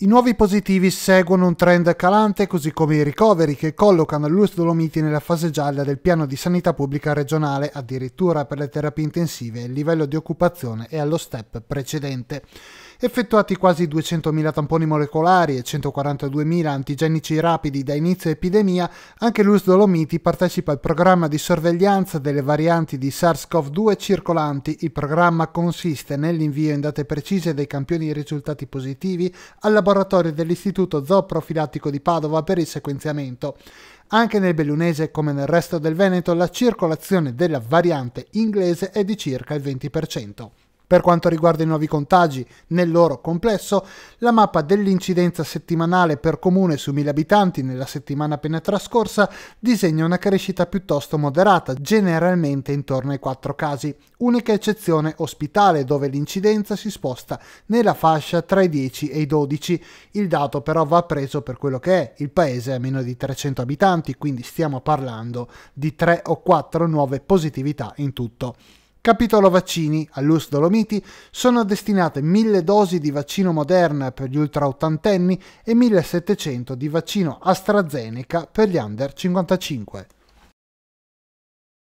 I nuovi positivi seguono un trend calante, così come i ricoveri che collocano l'US Dolomiti nella fase gialla del piano di sanità pubblica regionale, addirittura per le terapie intensive, il livello di occupazione è allo step precedente effettuati quasi 200.000 tamponi molecolari e 142.000 antigenici rapidi da inizio epidemia, anche Luis Dolomiti partecipa al programma di sorveglianza delle varianti di SARS-CoV-2 circolanti. Il programma consiste nell'invio in date precise dei campioni risultati positivi al laboratorio dell'Istituto Zooprofilattico di Padova per il sequenziamento. Anche nel Bellunese, come nel resto del Veneto, la circolazione della variante inglese è di circa il 20%. Per quanto riguarda i nuovi contagi, nel loro complesso, la mappa dell'incidenza settimanale per comune su 1000 abitanti nella settimana appena trascorsa disegna una crescita piuttosto moderata, generalmente intorno ai 4 casi, unica eccezione ospitale dove l'incidenza si sposta nella fascia tra i 10 e i 12. Il dato però va preso per quello che è, il paese ha meno di 300 abitanti, quindi stiamo parlando di 3 o 4 nuove positività in tutto. Capitolo vaccini, all'URSS Dolomiti sono destinate 1000 dosi di vaccino Moderna per gli ultra ottantenni e 1700 di vaccino AstraZeneca per gli under 55.